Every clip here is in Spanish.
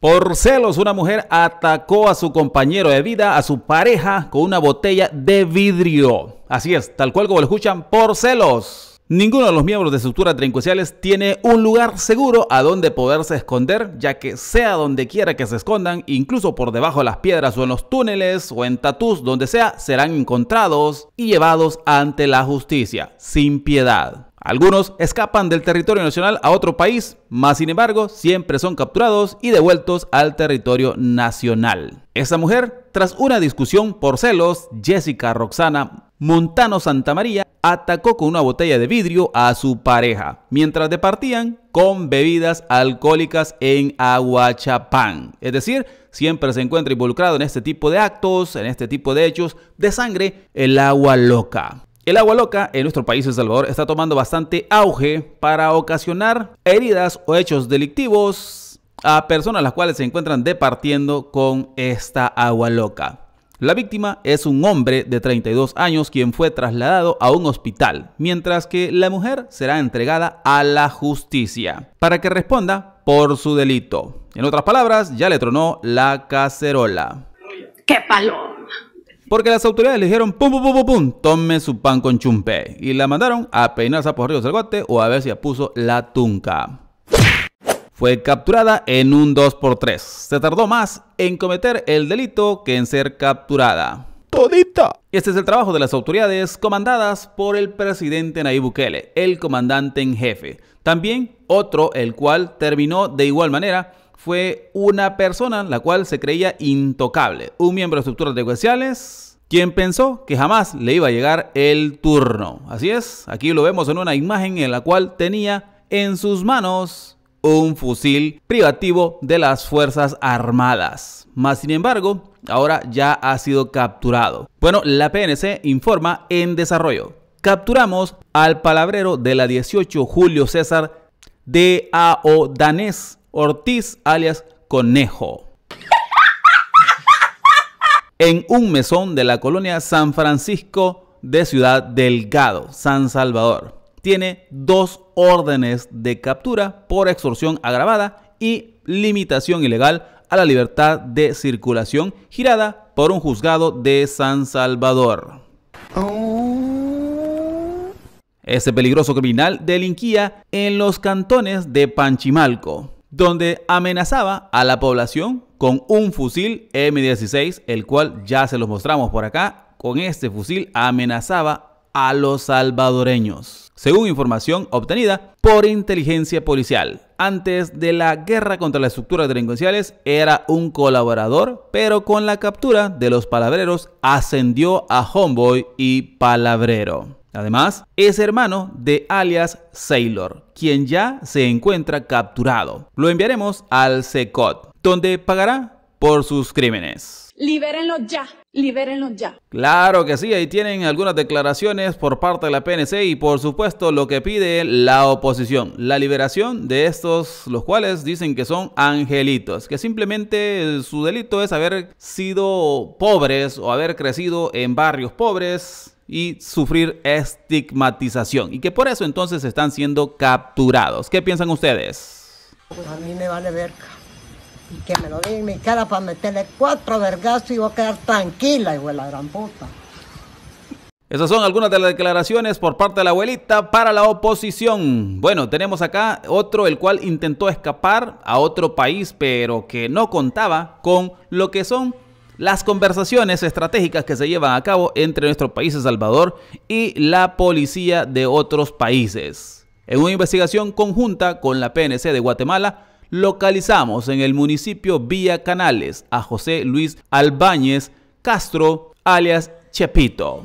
Por celos, una mujer atacó a su compañero de vida, a su pareja, con una botella de vidrio. Así es, tal cual como lo escuchan, por celos. Ninguno de los miembros de estructuras trincuciales tiene un lugar seguro a donde poderse esconder, ya que sea donde quiera que se escondan, incluso por debajo de las piedras o en los túneles o en tatús, donde sea, serán encontrados y llevados ante la justicia, sin piedad. Algunos escapan del territorio nacional a otro país, mas sin embargo siempre son capturados y devueltos al territorio nacional. Esta mujer, tras una discusión por celos, Jessica Roxana Montano Santa María, atacó con una botella de vidrio a su pareja, mientras departían con bebidas alcohólicas en Aguachapán. Es decir, siempre se encuentra involucrado en este tipo de actos, en este tipo de hechos de sangre, el agua loca. El agua loca en nuestro país El Salvador está tomando bastante auge para ocasionar heridas o hechos delictivos a personas las cuales se encuentran departiendo con esta agua loca. La víctima es un hombre de 32 años quien fue trasladado a un hospital, mientras que la mujer será entregada a la justicia para que responda por su delito. En otras palabras, ya le tronó la cacerola. ¡Qué palo! porque las autoridades le dijeron pum pum pum pum pum, tome su pan con chumpe. Y la mandaron a peinar por ríos del guate o a ver si apuso puso la tunca. Fue capturada en un 2x3. Se tardó más en cometer el delito que en ser capturada. Todita. Este es el trabajo de las autoridades comandadas por el presidente Nayib Bukele, el comandante en jefe. También otro, el cual terminó de igual manera fue una persona la cual se creía intocable, un miembro de estructuras negociales quien pensó que jamás le iba a llegar el turno. Así es, aquí lo vemos en una imagen en la cual tenía en sus manos un fusil privativo de las Fuerzas Armadas. Mas, sin embargo, ahora ya ha sido capturado. Bueno, la PNC informa en desarrollo. Capturamos al palabrero de la 18 Julio César de Danés Ortiz, alias Conejo. En un mesón de la colonia San Francisco de Ciudad Delgado, San Salvador. Tiene dos órdenes de captura por extorsión agravada y limitación ilegal a la libertad de circulación girada por un juzgado de San Salvador. Ese peligroso criminal delinquía en los cantones de Panchimalco, donde amenazaba a la población con un fusil M16, el cual ya se los mostramos por acá. Con este fusil amenazaba a los salvadoreños, según información obtenida por inteligencia policial. Antes de la guerra contra las estructuras delincuenciales era un colaborador, pero con la captura de los palabreros ascendió a homeboy y palabrero. Además, es hermano de alias Sailor, quien ya se encuentra capturado. Lo enviaremos al SECOT, donde pagará por sus crímenes. Libérenlo ya, Libérenlos ya. Claro que sí, ahí tienen algunas declaraciones por parte de la PNC y por supuesto lo que pide la oposición, la liberación de estos, los cuales dicen que son angelitos, que simplemente su delito es haber sido pobres o haber crecido en barrios pobres y sufrir estigmatización y que por eso entonces están siendo capturados. ¿Qué piensan ustedes? a mí me vale ver y que me lo diga en mi cara para meterle cuatro vergazos y voy a quedar tranquila, hijo de la gran puta. Esas son algunas de las declaraciones por parte de la abuelita para la oposición. Bueno, tenemos acá otro el cual intentó escapar a otro país, pero que no contaba con lo que son las conversaciones estratégicas que se llevan a cabo entre nuestro país El Salvador y la policía de otros países. En una investigación conjunta con la PNC de Guatemala, localizamos en el municipio Villa Canales a José Luis Albáñez Castro, alias Chepito.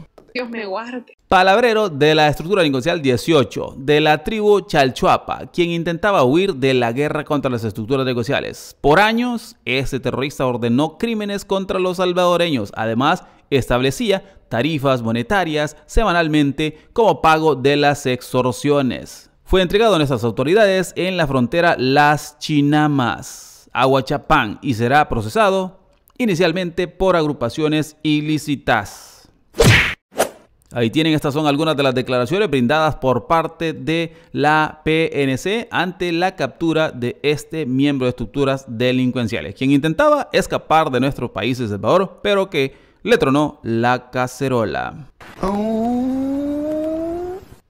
Palabrero de la estructura negocial 18, de la tribu Chalchuapa, quien intentaba huir de la guerra contra las estructuras negociales. Por años, este terrorista ordenó crímenes contra los salvadoreños. Además, establecía tarifas monetarias semanalmente como pago de las extorsiones fue entregado a nuestras autoridades en la frontera Las Chinamas, Aguachapán, y será procesado inicialmente por agrupaciones ilícitas. Ahí tienen, estas son algunas de las declaraciones brindadas por parte de la PNC ante la captura de este miembro de estructuras delincuenciales, quien intentaba escapar de nuestros países de Salvador, pero que le tronó la cacerola.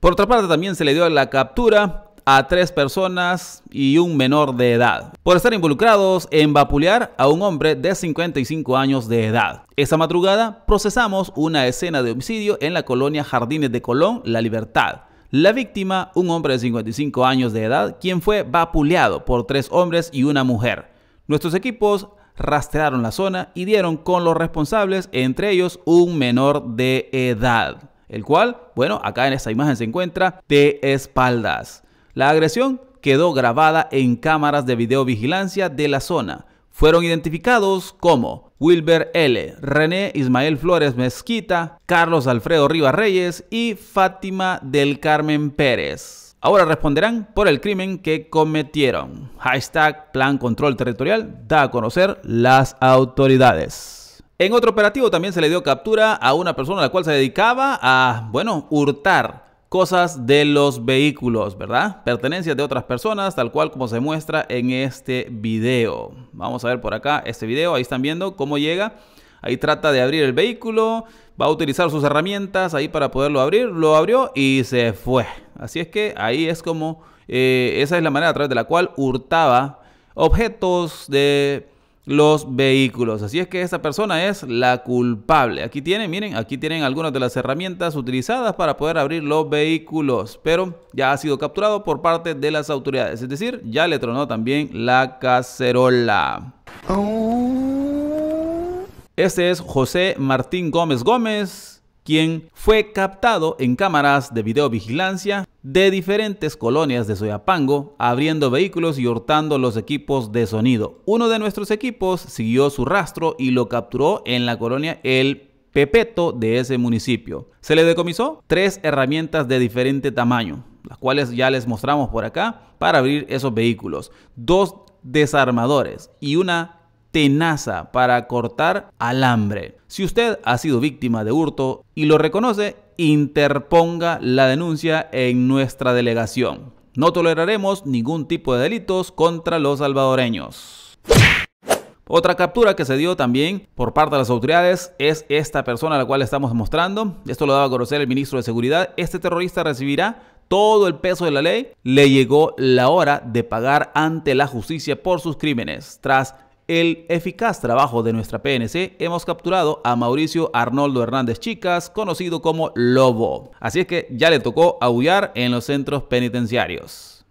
Por otra parte, también se le dio la captura a tres personas y un menor de edad por estar involucrados en vapulear a un hombre de 55 años de edad. Esa madrugada procesamos una escena de homicidio en la colonia Jardines de Colón, La Libertad. La víctima, un hombre de 55 años de edad, quien fue vapuleado por tres hombres y una mujer. Nuestros equipos rastrearon la zona y dieron con los responsables, entre ellos un menor de edad el cual, bueno, acá en esta imagen se encuentra de espaldas. La agresión quedó grabada en cámaras de videovigilancia de la zona. Fueron identificados como Wilber L., René Ismael Flores Mezquita, Carlos Alfredo Rivas Reyes y Fátima del Carmen Pérez. Ahora responderán por el crimen que cometieron. Hashtag Plan Control Territorial da a conocer las autoridades. En otro operativo también se le dio captura a una persona a la cual se dedicaba a, bueno, hurtar cosas de los vehículos, ¿verdad? Pertenencias de otras personas, tal cual como se muestra en este video. Vamos a ver por acá este video, ahí están viendo cómo llega. Ahí trata de abrir el vehículo, va a utilizar sus herramientas ahí para poderlo abrir, lo abrió y se fue. Así es que ahí es como, eh, esa es la manera a través de la cual hurtaba objetos de los vehículos. Así es que esta persona es la culpable. Aquí tienen, miren, aquí tienen algunas de las herramientas utilizadas para poder abrir los vehículos, pero ya ha sido capturado por parte de las autoridades. Es decir, ya le tronó también la cacerola. Oh. Este es José Martín Gómez Gómez, quien fue captado en cámaras de videovigilancia de diferentes colonias de Soyapango, abriendo vehículos y hurtando los equipos de sonido. Uno de nuestros equipos siguió su rastro y lo capturó en la colonia El Pepeto de ese municipio. Se le decomisó tres herramientas de diferente tamaño, las cuales ya les mostramos por acá para abrir esos vehículos. Dos desarmadores y una tenaza para cortar alambre. Si usted ha sido víctima de hurto y lo reconoce, interponga la denuncia en nuestra delegación. No toleraremos ningún tipo de delitos contra los salvadoreños. Otra captura que se dio también por parte de las autoridades es esta persona a la cual estamos mostrando. Esto lo daba a conocer el ministro de Seguridad. Este terrorista recibirá todo el peso de la ley, le llegó la hora de pagar ante la justicia por sus crímenes. Tras el eficaz trabajo de nuestra PNC, hemos capturado a Mauricio Arnoldo Hernández Chicas, conocido como Lobo. Así es que ya le tocó aullar en los centros penitenciarios.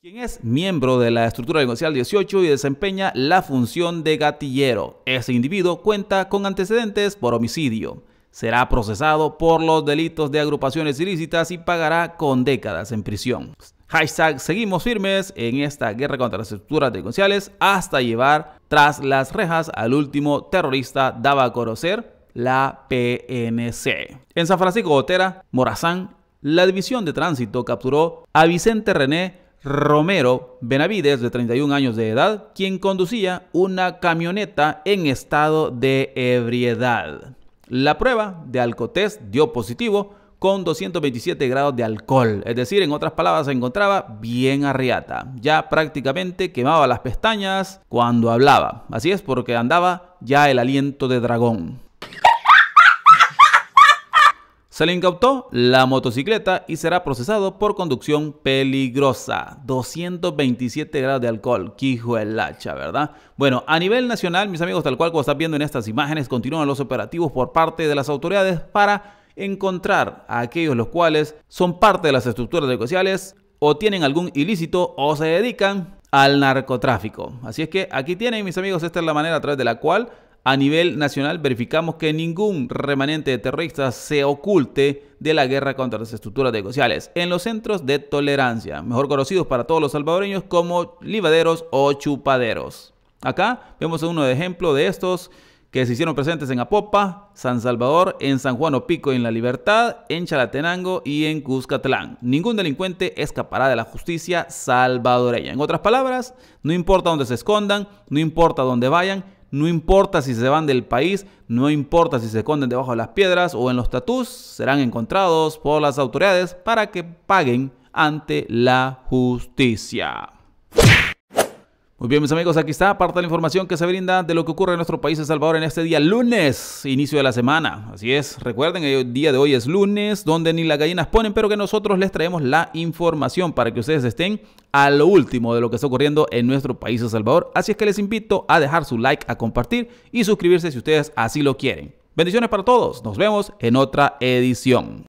Quien es miembro de la estructura negocial 18 y desempeña la función de gatillero. Ese individuo cuenta con antecedentes por homicidio. Será procesado por los delitos de agrupaciones ilícitas y pagará con décadas en prisión. Hashtag seguimos firmes en esta guerra contra las estructuras delincuenciales hasta llevar tras las rejas al último terrorista daba a conocer la PNC. En San Francisco Gotera, Morazán, la división de tránsito capturó a Vicente René Romero Benavides, de 31 años de edad, quien conducía una camioneta en estado de ebriedad. La prueba de alcotés dio positivo, con 227 grados de alcohol. Es decir, en otras palabras, se encontraba bien arriata. Ya prácticamente quemaba las pestañas cuando hablaba. Así es porque andaba ya el aliento de dragón. Se le incautó la motocicleta y será procesado por conducción peligrosa. 227 grados de alcohol. Quijo el hacha, ¿verdad? Bueno, a nivel nacional, mis amigos, tal cual como están viendo en estas imágenes, continúan los operativos por parte de las autoridades para encontrar a aquellos los cuales son parte de las estructuras negociales o tienen algún ilícito o se dedican al narcotráfico. Así es que aquí tienen mis amigos, esta es la manera a través de la cual a nivel nacional verificamos que ningún remanente de terroristas se oculte de la guerra contra las estructuras negociales en los centros de tolerancia, mejor conocidos para todos los salvadoreños como libaderos o chupaderos. Acá vemos uno de ejemplo de estos que se hicieron presentes en Apopa, San Salvador, en San Juan Opico, en La Libertad, en Chalatenango y en Cuscatlán. Ningún delincuente escapará de la justicia salvadoreña. En otras palabras, no importa dónde se escondan, no importa dónde vayan, no importa si se van del país, no importa si se esconden debajo de las piedras o en los tatús, serán encontrados por las autoridades para que paguen ante la justicia. Muy bien, mis amigos, aquí está parte de la información que se brinda de lo que ocurre en nuestro país, de Salvador, en este día lunes, inicio de la semana. Así es, recuerden el día de hoy es lunes, donde ni las gallinas ponen, pero que nosotros les traemos la información para que ustedes estén a lo último de lo que está ocurriendo en nuestro país, de Salvador. Así es que les invito a dejar su like, a compartir y suscribirse si ustedes así lo quieren. Bendiciones para todos, nos vemos en otra edición.